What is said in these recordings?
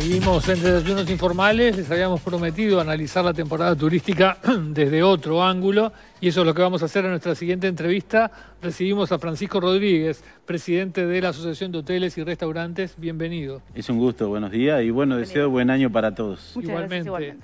Seguimos en Desayunos Informales. Les habíamos prometido analizar la temporada turística desde otro ángulo y eso es lo que vamos a hacer en nuestra siguiente entrevista. Recibimos a Francisco Rodríguez, presidente de la Asociación de Hoteles y Restaurantes. Bienvenido. Es un gusto, buenos días y bueno, deseo buen año para todos. igualmente.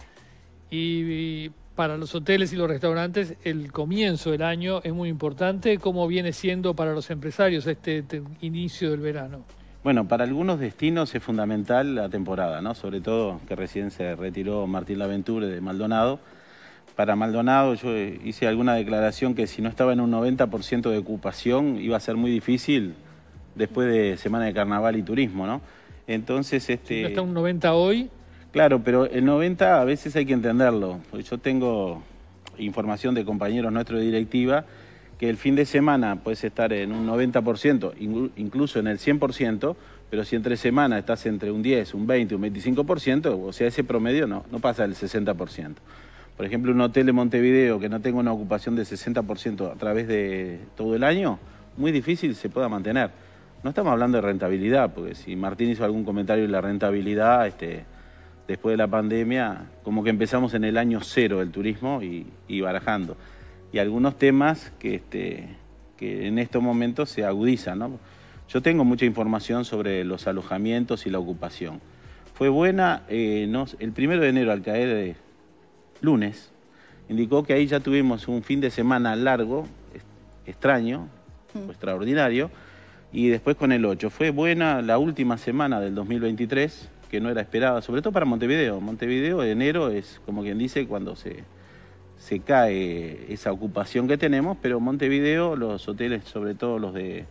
Y, para los hoteles y los restaurantes el comienzo del año es muy importante. ¿Cómo viene siendo para los empresarios este inicio del verano? Bueno, para algunos destinos es fundamental la temporada, ¿no? Sobre todo que recién se retiró Martín Laventure de Maldonado. Para Maldonado yo hice alguna declaración que si no estaba en un 90% de ocupación iba a ser muy difícil después de semana de carnaval y turismo, ¿no? Entonces, este... no está un 90 hoy... Claro, pero el 90 a veces hay que entenderlo. Yo tengo información de compañeros nuestros de directiva que el fin de semana puedes estar en un 90%, incluso en el 100%, pero si entre semana estás entre un 10, un 20, un 25%, o sea, ese promedio no, no pasa del 60%. Por ejemplo, un hotel de Montevideo que no tenga una ocupación de 60% a través de todo el año, muy difícil se pueda mantener. No estamos hablando de rentabilidad, porque si Martín hizo algún comentario de la rentabilidad, este, después de la pandemia, como que empezamos en el año cero el turismo y barajando y algunos temas que, este, que en estos momentos se agudizan. ¿no? Yo tengo mucha información sobre los alojamientos y la ocupación. Fue buena, eh, el primero de enero al caer de lunes, indicó que ahí ya tuvimos un fin de semana largo, extraño, mm. extraordinario, y después con el 8. Fue buena la última semana del 2023, que no era esperada, sobre todo para Montevideo. Montevideo, enero, es como quien dice cuando se se cae esa ocupación que tenemos, pero Montevideo, los hoteles, sobre todo los de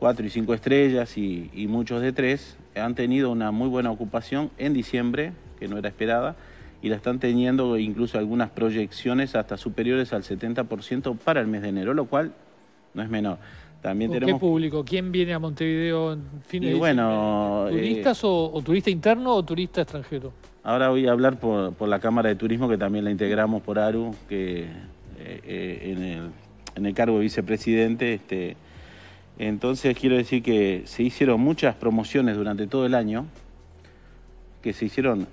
4 y 5 estrellas y, muchos de 3, han tenido una muy buena ocupación en diciembre, que no era esperada, y la están teniendo incluso algunas proyecciones hasta superiores al 70% para el mes de enero, lo cual no es menor qué público? ¿Quién viene a Montevideo en fin de eh, ¿Turistas o, turista interno o turista extranjero? Ahora voy a hablar por, la Cámara de Turismo, que también la integramos por ARU, que eh, eh, en, el, cargo de vicepresidente. Este, entonces quiero decir que se hicieron muchas promociones durante todo el año, que se hicieron,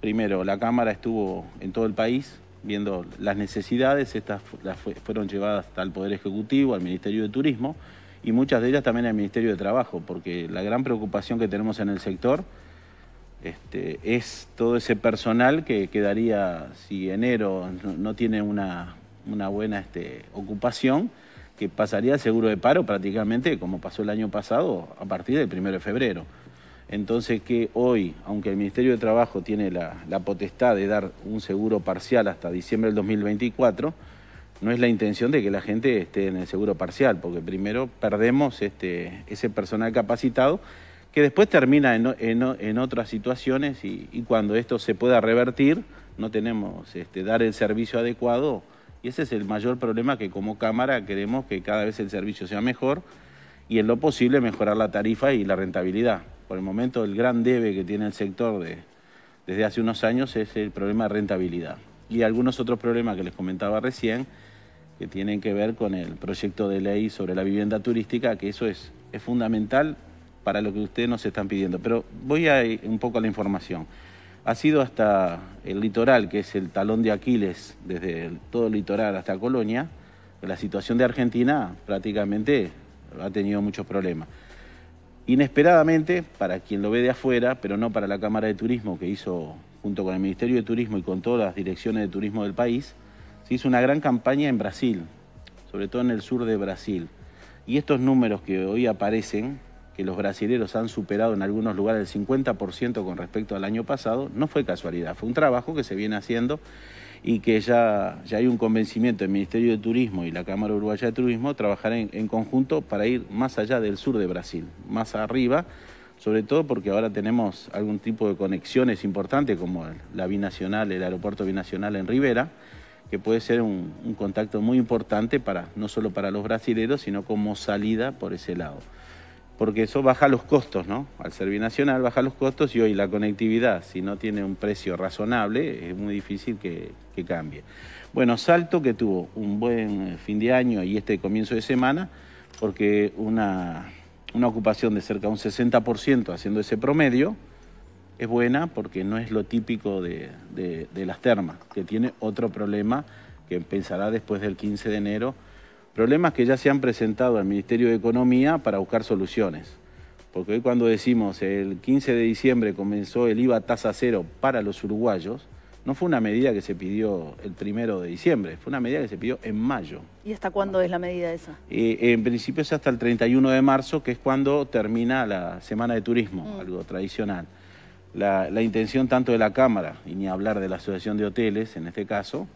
primero, la Cámara estuvo en todo el país, viendo las necesidades, estas las fueron llevadas al Poder Ejecutivo, al Ministerio de Turismo y muchas de ellas también al Ministerio de Trabajo, porque la gran preocupación que tenemos en el sector este, es todo ese personal que quedaría, si enero no, tiene una, buena este, ocupación, que pasaría al seguro de paro prácticamente como pasó el año pasado a partir del primero de febrero. Entonces que hoy, aunque el Ministerio de Trabajo tiene la, potestad de dar un seguro parcial hasta diciembre del 2024, no es la intención de que la gente esté en el seguro parcial, porque primero perdemos este, ese personal capacitado que después termina en, otras situaciones y, cuando esto se pueda revertir, no tenemos este, dar el servicio adecuado y ese es el mayor problema que como Cámara queremos que cada vez el servicio sea mejor y en lo posible mejorar la tarifa y la rentabilidad por el momento el gran debe que tiene el sector desde hace unos años es el problema de rentabilidad. Y algunos otros problemas que les comentaba recién, que tienen que ver con el proyecto de ley sobre la vivienda turística, que eso es, fundamental para lo que ustedes nos están pidiendo. Pero voy a un poco a la información. Ha sido hasta el litoral, que es el talón de Aquiles, desde todo el litoral hasta Colonia, la situación de Argentina prácticamente ha tenido muchos problemas. Inesperadamente, para quien lo ve de afuera, pero no para la Cámara de Turismo que hizo junto con el Ministerio de Turismo y con todas las direcciones de turismo del país, se hizo una gran campaña en Brasil, sobre todo en el sur de Brasil. Y estos números que hoy aparecen, que los brasileros han superado en algunos lugares el 50% con respecto al año pasado, no fue casualidad, fue un trabajo que se viene haciendo y que ya, hay un convencimiento del Ministerio de Turismo y la Cámara Uruguaya de Turismo trabajar en, conjunto para ir más allá del sur de Brasil, más arriba, sobre todo porque ahora tenemos algún tipo de conexiones importantes como la binacional, el aeropuerto binacional en Rivera, que puede ser un, contacto muy importante para no solo para los brasileros, sino como salida por ese lado porque eso baja los costos, ¿no? Al ser nacional baja los costos y hoy la conectividad, si no tiene un precio razonable, es muy difícil que, cambie. Bueno, Salto que tuvo un buen eh, fin de año y este comienzo de semana, porque una, ocupación de cerca de un 60% haciendo ese promedio es buena porque no es lo típico de, de las termas, que tiene otro problema que empezará después del 15 de enero Problemas que ya se han presentado al Ministerio de Economía para buscar soluciones. Porque hoy cuando decimos el 15 de diciembre comenzó el IVA tasa cero para los uruguayos, no fue una medida que se pidió el primero de diciembre, fue una medida que se pidió en mayo. ¿Y hasta cuándo es la medida esa? Eh, en principio es hasta el 31 de marzo, que es cuando termina la semana de turismo, mm. algo tradicional. la, intención tanto de la Cámara, y ni hablar de la Asociación de Hoteles en este caso,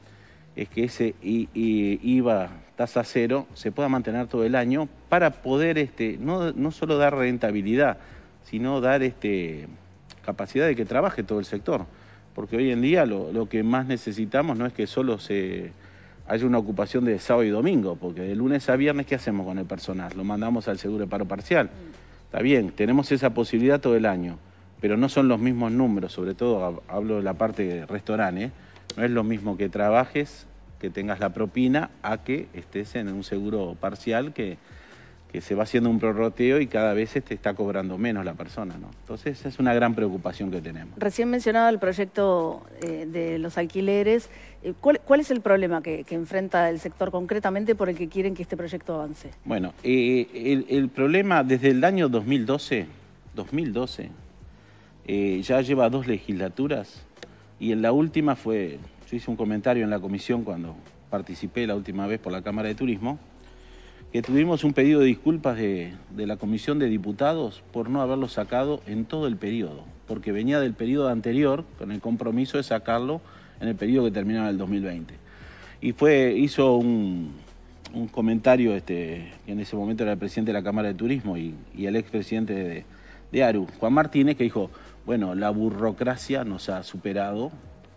es que ese IVA tasa cero se pueda mantener todo el año para poder este, no, no solo dar rentabilidad, sino dar este, capacidad de que trabaje todo el sector. Porque hoy en día lo, que más necesitamos no es que solo se haya una ocupación de sábado y domingo, porque de lunes a viernes, ¿qué hacemos con el personal? Lo mandamos al seguro de paro parcial. Está bien, tenemos esa posibilidad todo el año, pero no son los mismos números, sobre todo hablo de la parte de restaurantes. ¿eh? No es lo mismo que trabajes, que tengas la propina, a que estés en un seguro parcial que, se va haciendo un prorroteo y cada vez te este está cobrando menos la persona, ¿no? Entonces es una gran preocupación que tenemos. Recién mencionado el proyecto eh, de los alquileres. Eh, ¿Cuál, es el problema que, enfrenta el sector concretamente por el que quieren que este proyecto avance? Bueno, eh, el, problema desde el año 2012, 2012, ya lleva dos legislaturas y en la última fue, yo hice un comentario en la comisión cuando participé la última vez por la Cámara de Turismo, que tuvimos un pedido de disculpas de, la Comisión de Diputados por no haberlo sacado en todo el periodo, porque venía del periodo anterior con el compromiso de sacarlo en el periodo que terminaba el 2020. Y fue, hizo un, comentario, este, que en ese momento era el presidente de la Cámara de Turismo y, el expresidente de, de ARU, Juan Martínez, que dijo, bueno, la burocracia nos ha superado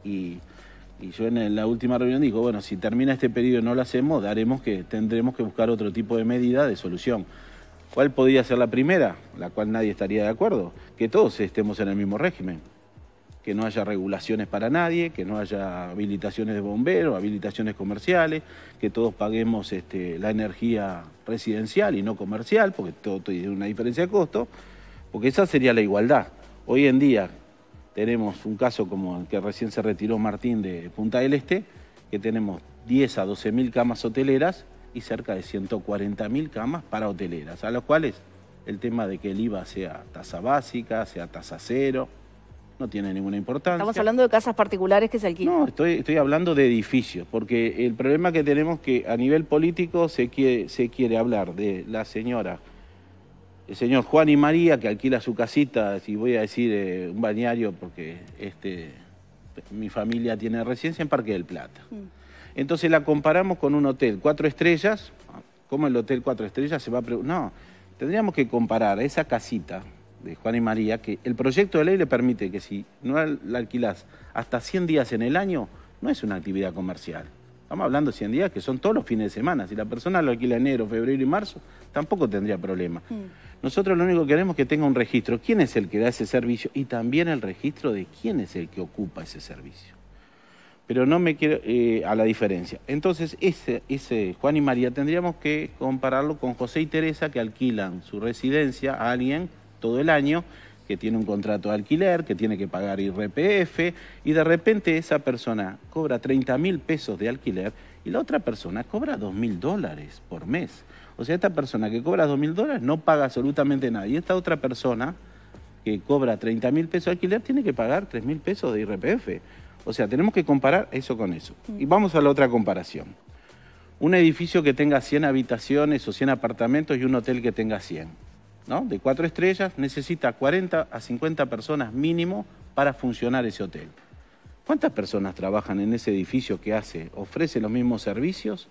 y, yo en la última reunión digo, bueno, si termina este periodo y no lo hacemos, daremos que tendremos que buscar otro tipo de medida de solución. ¿Cuál podría ser la primera? La cual nadie estaría de acuerdo, que todos estemos en el mismo régimen que no haya regulaciones para nadie, que no haya habilitaciones de bomberos, habilitaciones comerciales, que todos paguemos este, la energía residencial y no comercial, porque todo tiene una diferencia de costo, porque esa sería la igualdad. Hoy en día tenemos un caso como el que recién se retiró Martín de Punta del Este, que tenemos 10 a 12 mil camas hoteleras y cerca de 140 mil camas para hoteleras, a los cuales el tema de que el IVA sea tasa básica, sea tasa cero, no tiene ninguna importancia. Estamos hablando de casas particulares que se alquilan. No, estoy, hablando de edificios, porque el problema que tenemos que a nivel político se quiere hablar de la señora el señor Juan y María, que alquila su casita, si voy a decir eh, un bañario, porque este, mi familia tiene residencia en Parque del Plata. Mm. Entonces la comparamos con un hotel cuatro estrellas. ¿Cómo el hotel cuatro estrellas se va a No, tendríamos que comparar esa casita de Juan y María, que el proyecto de ley le permite que si no la alquilás hasta 100 días en el año, no es una actividad comercial. Estamos hablando de 100 días que son todos los fines de semana. Si la persona lo alquila enero, febrero y marzo, tampoco tendría problema. Mm. Nosotros lo único que queremos es que tenga un registro. ¿Quién es el que da ese servicio? Y también el registro de quién es el que ocupa ese servicio. Pero no me quiero... Eh, a la diferencia. Entonces, ese, ese Juan y María tendríamos que compararlo con José y Teresa que alquilan su residencia a alguien todo el año que tiene un contrato de alquiler, que tiene que pagar IRPF, y de repente esa persona cobra 30 mil pesos de alquiler y la otra persona cobra 2 mil dólares por mes. O sea, esta persona que cobra 2 mil dólares no paga absolutamente nada. Y esta otra persona que cobra 30 mil pesos de alquiler tiene que pagar 3 mil pesos de IRPF. O sea, tenemos que comparar eso con eso. Mm. Y vamos a la otra comparación. Un edificio que tenga 100 habitaciones o 100 apartamentos y un hotel que tenga 100. ¿no? de cuatro estrellas, necesita 40 a 50 personas mínimo para funcionar ese hotel. ¿Cuántas personas trabajan en ese edificio que hace, ofrece los mismos servicios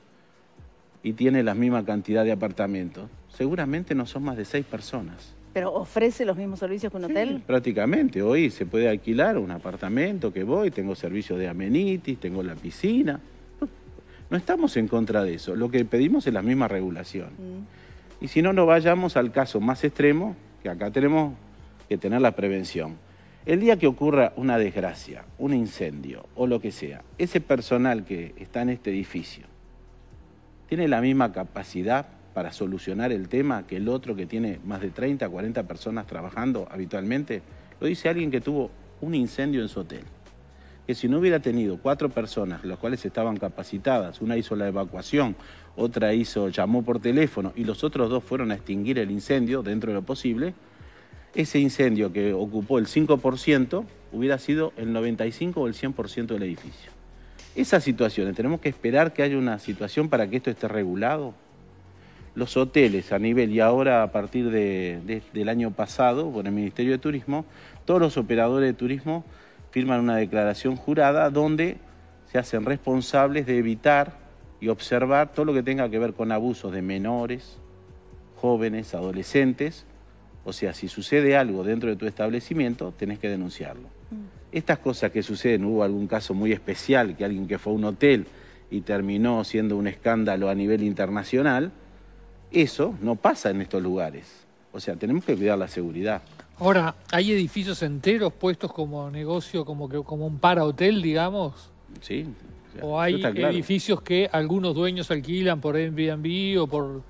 y tiene la misma cantidad de apartamentos? Seguramente no son más de seis personas. ¿Pero ofrece los mismos servicios que un hotel? Prácticamente, hoy se puede alquilar un apartamento que voy, tengo servicios de amenitis, tengo la piscina. No estamos en contra de eso, lo que pedimos es la misma regulación. Mm. Y si no, no vayamos al caso más extremo, que acá tenemos que tener la prevención. El día que ocurra una desgracia, un incendio o lo que sea, ese personal que está en este edificio, ¿tiene la misma capacidad para solucionar el tema que el otro que tiene más de 30, 40 personas trabajando habitualmente? Lo dice alguien que tuvo un incendio en su hotel. Que si no hubiera tenido cuatro personas, las cuales estaban capacitadas, una hizo la evacuación, otra hizo, llamó por teléfono y los otros dos fueron a extinguir el incendio dentro de lo posible, ese incendio que ocupó el 5% hubiera sido el 95 o el 100% del edificio. Esas situaciones, tenemos que esperar que haya una situación para que esto esté regulado. Los hoteles a nivel, y ahora a partir del año pasado, con el Ministerio de Turismo, todos los operadores de turismo firman una declaración jurada donde se hacen responsables de evitar y observar todo lo que tenga que ver con abusos de menores, jóvenes, adolescentes. O sea, si sucede algo dentro de tu establecimiento, tenés que denunciarlo. Mm. Estas cosas que suceden, hubo algún caso muy especial, que alguien que fue a un hotel y terminó siendo un escándalo a nivel internacional, eso no pasa en estos lugares. O sea, tenemos que cuidar la seguridad. Ahora, ¿hay edificios enteros puestos como negocio, como, que, como un para hotel, digamos? Sí, o hay edificios que algunos dueños alquilan por Airbnb o por...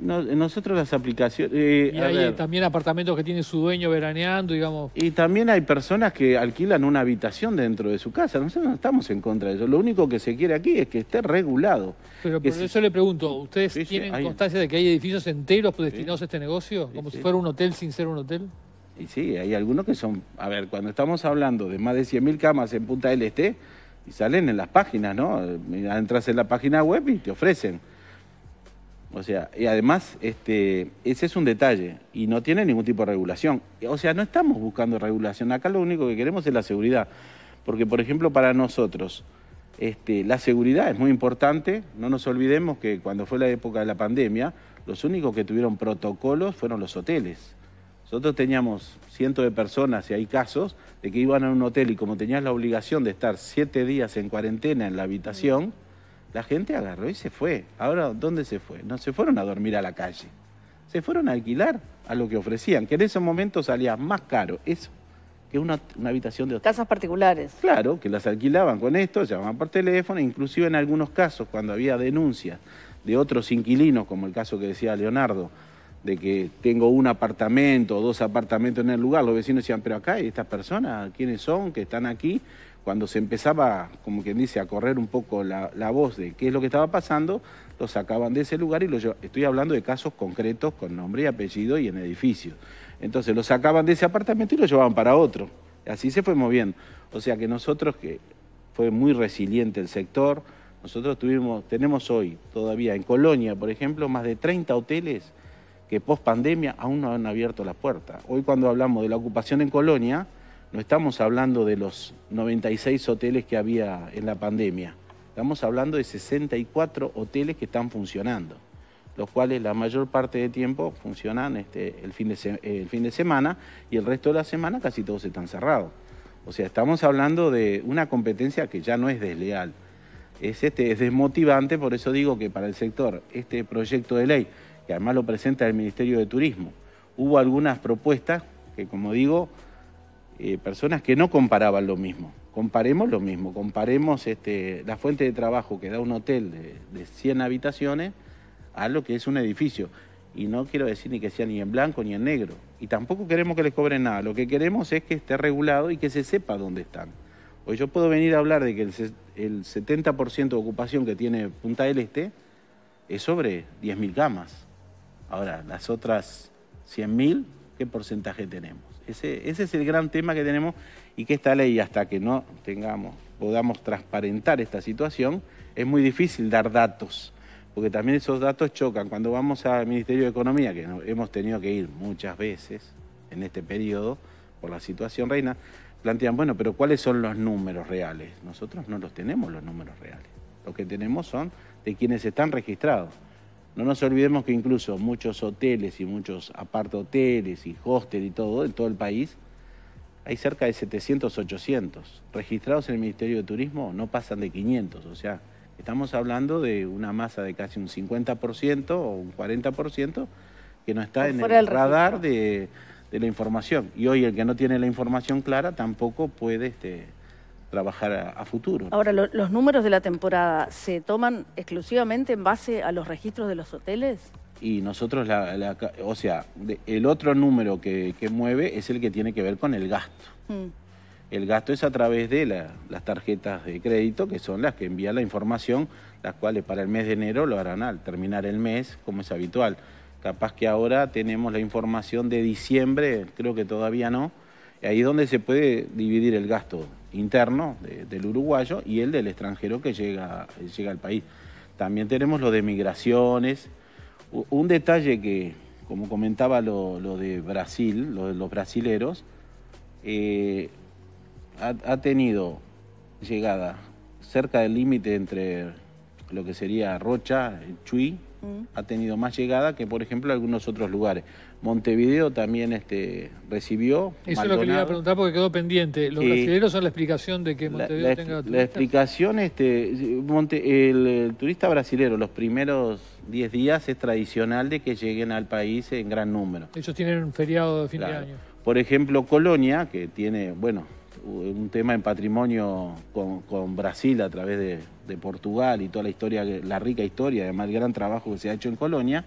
nosotros las aplicaciones... Eh, y hay también apartamentos que tiene su dueño veraneando, digamos. Y también hay personas que alquilan una habitación dentro de su casa. Nosotros no estamos en contra de eso. Lo único que se quiere aquí es que esté regulado. Pero por eso le pregunto, ¿ustedes tienen constancia de que hay edificios enteros destinados a este negocio? Como si fuera un hotel sin ser un hotel. Y sí, hay algunos que son... A ver, cuando estamos hablando de más de 100.000 camas en Punta del Este y salen en las páginas, ¿no? Entras en la página web y te ofrecen. O sea, y además, este, ese es un detalle y no tiene ningún tipo de regulación. O sea, no estamos buscando regulación. Acá lo único que queremos es la seguridad. Porque, por ejemplo, para nosotros, este, la seguridad es muy importante. No nos olvidemos que cuando fue la época de la pandemia, los únicos que tuvieron protocolos fueron los hoteles. Nosotros teníamos cientos de personas, y hay casos, de que iban a un hotel y como tenías la obligación de estar siete días en cuarentena en la habitación, la gente agarró y se fue. Ahora, ¿dónde se fue? No se fueron a dormir a la calle. Se fueron a alquilar a lo que ofrecían, que en ese momento salía más caro eso que una, habitación de hotel. Casas particulares. Claro, que las alquilaban con esto, llamaban por teléfono, inclusive en algunos casos, cuando había denuncias de otros inquilinos, como el caso que decía Leonardo, de que tengo un apartamento o dos apartamentos en el lugar, los vecinos decían, pero acá hay estas personas, ¿quiénes son que están aquí? Cuando se empezaba, como quien dice, a correr un poco la, voz de qué es lo que estaba pasando, los sacaban de ese lugar y los Estoy hablando de casos concretos con nombre y apellido y en edificio. Entonces los sacaban de ese apartamento y los llevaban para otro. Así se fue moviendo. O sea que nosotros, que fue muy resiliente el sector, nosotros tuvimos, tenemos hoy todavía en Colonia, por ejemplo, más de 30 hoteles que post pandemia aún no han abierto las puertas. Hoy cuando hablamos de la ocupación en Colonia, no estamos hablando de los 96 hoteles que había en la pandemia, estamos hablando de 64 hoteles que están funcionando, los cuales la mayor parte del tiempo funcionan este, el, fin de el fin de semana y el resto de la semana casi todos están cerrados. O sea, estamos hablando de una competencia que ya no es desleal. Es, este, es desmotivante, por eso digo que para el sector este proyecto de ley que además lo presenta el Ministerio de Turismo. Hubo algunas propuestas que, como digo, eh, personas que no comparaban lo mismo. Comparemos lo mismo, comparemos este, la fuente de trabajo que da un hotel de, 100 habitaciones a lo que es un edificio. Y no quiero decir ni que sea ni en blanco ni en negro. Y tampoco queremos que les cobren nada. Lo que queremos es que esté regulado y que se sepa dónde están. Hoy yo puedo venir a hablar de que el, el 70% de ocupación que tiene Punta del Este es sobre 10.000 camas. Ahora, las otras 100.000, ¿qué porcentaje tenemos? Ese, ese, es el gran tema que tenemos y que esta ley, hasta que no tengamos, podamos transparentar esta situación, es muy difícil dar datos, porque también esos datos chocan. Cuando vamos al Ministerio de Economía, que hemos tenido que ir muchas veces en este periodo por la situación reina, plantean, bueno, pero ¿cuáles son los números reales? Nosotros no los tenemos los números reales. Lo que tenemos son de quienes están registrados. No nos olvidemos que incluso muchos hoteles y muchos apart hoteles y hostel y todo, en todo el país, hay cerca de 700, 800. Registrados en el Ministerio de Turismo no pasan de 500, o sea, estamos hablando de una masa de casi un 50% o un 40% que no está en el, radar de, de, la información. Y hoy el que no tiene la información clara tampoco puede... Este, trabajar a, futuro. Ahora, los números de la temporada, ¿se toman exclusivamente en base a los registros de los hoteles? y nosotros, o sea, el otro número que, mueve es el que tiene que ver con el gasto. Mm. El gasto es a través de las tarjetas de crédito, que son las que envían la información, las cuales para el mes de enero lo harán al terminar el mes, como es habitual. Capaz que ahora tenemos la información de diciembre, creo que todavía no. Ahí es donde se puede dividir el gasto interno del uruguayo y el del extranjero que llega, llega al país. También tenemos lo de migraciones. Un detalle que, como comentaba lo, lo de Brasil, lo de los brasileros, eh, ha, ha, tenido llegada cerca del límite entre lo que sería Rocha, Chuy ha tenido más llegada que, por ejemplo, algunos otros lugares. Montevideo también este, recibió. Eso es lo que le iba a preguntar porque quedó pendiente. ¿Los brasileños son la explicación de que Montevideo tenga la, la explicación, este, Monte, el, turista brasilero, los primeros 10 días es tradicional de que lleguen al país en gran número. Ellos tienen un feriado de fin de año. Por ejemplo, Colonia, que tiene, bueno, un tema en patrimonio con, Brasil a través de, de, Portugal y toda la historia, la rica historia, además el gran trabajo que se ha hecho en Colonia,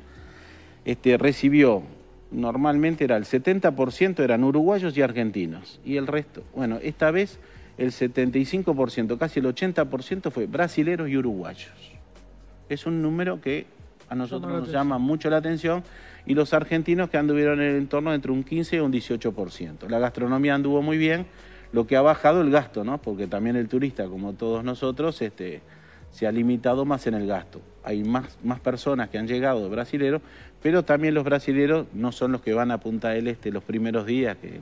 este, recibió, normalmente era el 70% eran uruguayos y argentinos, y el resto, bueno, esta vez el 75%, casi el 80% fue brasileros y uruguayos. Es un número que a nosotros nos llama mucho la atención y los argentinos que anduvieron en el entorno entre un 15 y un 18%. La gastronomía anduvo muy bien, lo que ha bajado el gasto, ¿no? Porque también el turista, como todos nosotros, este, se ha limitado más en el gasto. Hay más, más personas que han llegado de brasileros, pero también los brasileros no son los que van a Punta del Este los primeros días, que,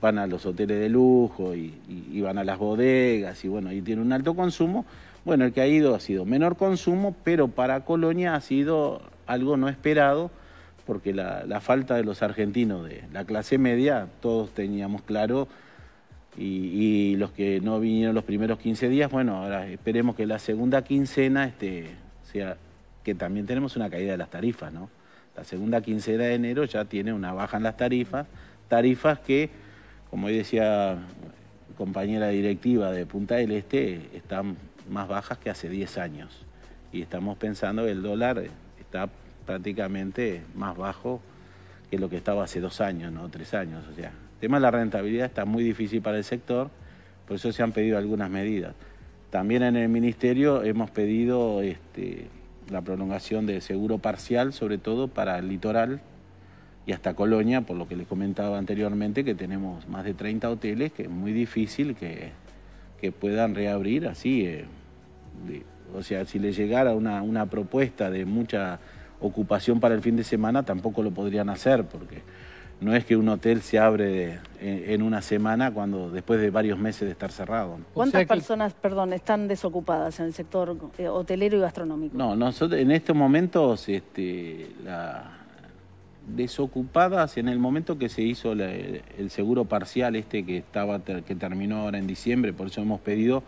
van a los hoteles de lujo y, van a las bodegas y bueno, y tiene un alto consumo. Bueno, el que ha ido ha sido menor consumo, pero para Colonia ha sido algo no esperado, porque la falta de los argentinos de la clase media, todos teníamos claro y, los que no vinieron los primeros 15 días, bueno, ahora esperemos que la segunda quincena este, sea, que también tenemos una caída de las tarifas, ¿no? La segunda quincena de enero ya tiene una baja en las tarifas, tarifas que, como hoy decía compañera directiva de Punta del Este, están más bajas que hace 10 años. Y estamos pensando que el dólar está prácticamente más bajo que lo que estaba hace dos años, ¿no? Tres años, o sea, el tema de la rentabilidad está muy difícil para el sector, por eso se han pedido algunas medidas. También en el Ministerio hemos pedido este, la prolongación de seguro parcial, sobre todo para el litoral y hasta Colonia, por lo que les comentaba anteriormente, que tenemos más de 30 hoteles, que es muy difícil que, puedan reabrir así. Eh, o sea, si les llegara una propuesta de mucha ocupación para el fin de semana, tampoco lo podrían hacer, porque no es que un hotel se abre en una semana cuando después de varios meses de estar cerrado. ¿Cuántas personas, perdón, están desocupadas en el sector eh, hotelero y gastronómico? No, nosotros en estos momentos este, la... desocupadas en el momento que se hizo el seguro parcial este que estaba que terminó ahora en diciembre, por eso hemos pedido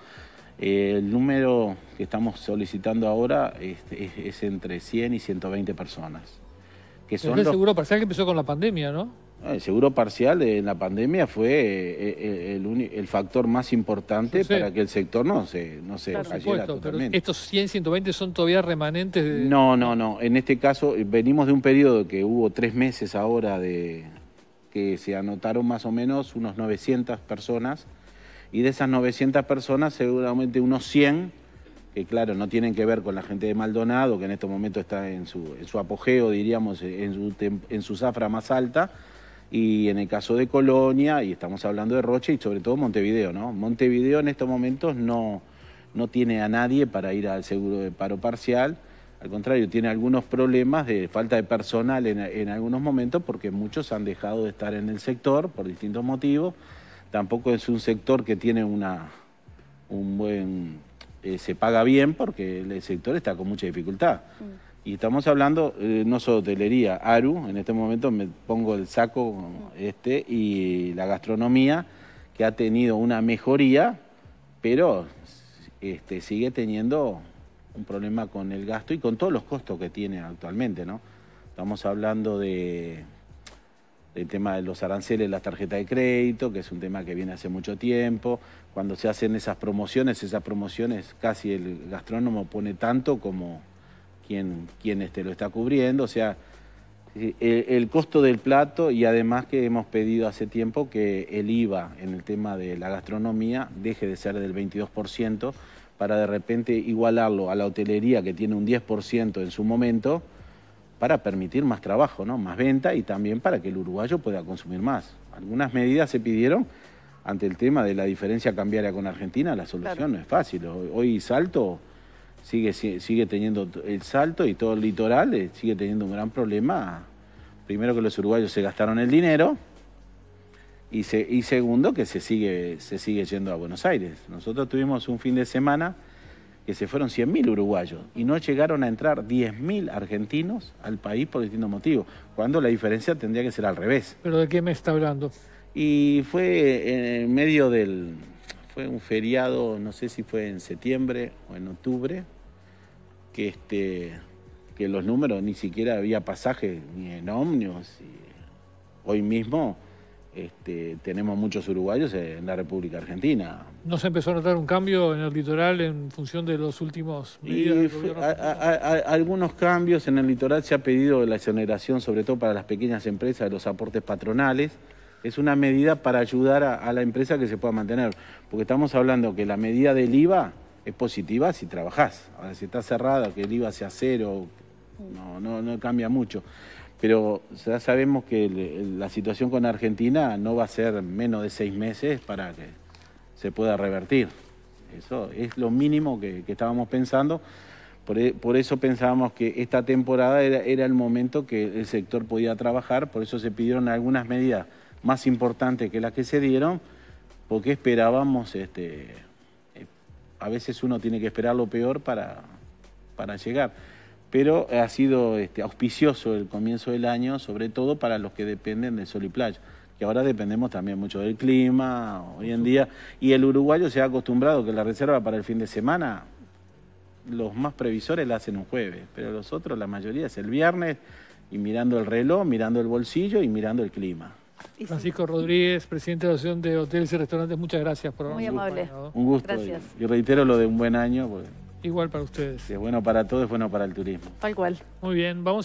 eh, el número que estamos solicitando ahora este, es entre 100 y 120 personas. Es el seguro parcial que empezó con la pandemia, ¿no? Ah, el seguro parcial en la pandemia fue eh, eh, el, factor más importante para que el sector no se, no cayera totalmente. Pero ¿Estos 100, 120 son todavía remanentes? De... No, no, no. En este caso eh, venimos de un periodo que hubo tres meses ahora de que se anotaron más o menos unos 900 personas y de esas 900 personas seguramente unos 100 que claro, no tienen que ver con la gente de Maldonado, que en este momento está en su, en su apogeo, diríamos, en su, zafra más alta, y en el caso de Colonia, y estamos hablando de Roche, y sobre todo Montevideo, ¿no? Montevideo en estos momentos no, no tiene a nadie para ir al seguro de paro parcial, al contrario, tiene algunos problemas de falta de personal en, en algunos momentos porque muchos han dejado de estar en el sector por distintos motivos, tampoco es un sector que tiene una, un buen eh, se paga bien porque el sector está con mucha dificultad. Mm. Y estamos hablando, eh, no solo hotelería, ARU, en este momento me pongo el saco este, y la gastronomía, que ha tenido una mejoría, pero este, sigue teniendo un problema con el gasto y con todos los costos que tiene actualmente, ¿no? Estamos hablando de el tema de los aranceles, la tarjeta de crédito, que es un tema que viene hace mucho tiempo. Cuando se hacen esas promociones, esas promociones casi el gastrónomo pone tanto como quien, quien este, lo está cubriendo. O sea, el, el, costo del plato y además que hemos pedido hace tiempo que el IVA en el tema de la gastronomía deje de ser del 22% para de repente igualarlo a la hotelería que tiene un 10% en su momento para permitir más trabajo, ¿no? más venta y también para que el uruguayo pueda consumir más. Algunas medidas se pidieron ante el tema de la diferencia cambiaria con Argentina, la solución no es fácil. Hoy Salto sigue, sigue teniendo el Salto y todo el litoral eh, sigue teniendo un gran problema. Primero que los uruguayos se gastaron el dinero y, y segundo que se sigue, se sigue yendo a Buenos Aires. Nosotros tuvimos un fin de semana que se fueron 100.000 uruguayos y no llegaron a entrar 10.000 argentinos al país por distintos motivos, cuando la diferencia tendría que ser al revés. ¿Pero de qué me está hablando? Y fue eh, en medio del... fue un feriado, no sé si fue en septiembre o en octubre, que, este, que los números ni siquiera había pasaje ni en ómnios. hoy mismo este, tenemos muchos uruguayos en la República Argentina. ¿No se empezó a notar un cambio en el litoral en función de los últimos y Algunos cambios en el litoral se ha pedido la exoneración, sobre todo para las pequeñas empresas, de los aportes patronales. Es una medida para ayudar a, la empresa que se pueda mantener, porque estamos hablando que la medida del IVA es positiva si trabajás. Ahora, si está cerrada, que el IVA sea cero, no, no, no cambia mucho pero ya sabemos que la situación con Argentina no va a ser menos de seis meses para que se pueda revertir. Eso es lo mínimo que, estábamos pensando. E, por, eso pensábamos que esta temporada era, el momento que el sector podía trabajar, por eso se pidieron algunas medidas más importantes que las que se dieron, porque esperábamos, este, eh, a veces uno tiene que esperar lo peor para llegar pero ha sido este, auspicioso el comienzo del año, sobre todo para los que dependen del sol y playa, que ahora dependemos también mucho del clima hoy en día, y el uruguayo se ha acostumbrado que la reserva para el fin de semana, los más previsores la hacen un jueves, pero los otros, la mayoría es el viernes, y mirando el reloj, mirando el bolsillo y mirando el clima. Francisco Rodríguez, presidente de la Asociación de Hoteles y Restaurantes, muchas gracias por habernos Muy amable. Un gusto. Gracias. Y, reitero lo de un buen año. Igual para ustedes. Si es bueno para todos, es bueno para el turismo. Tal cual. Muy bien, vamos.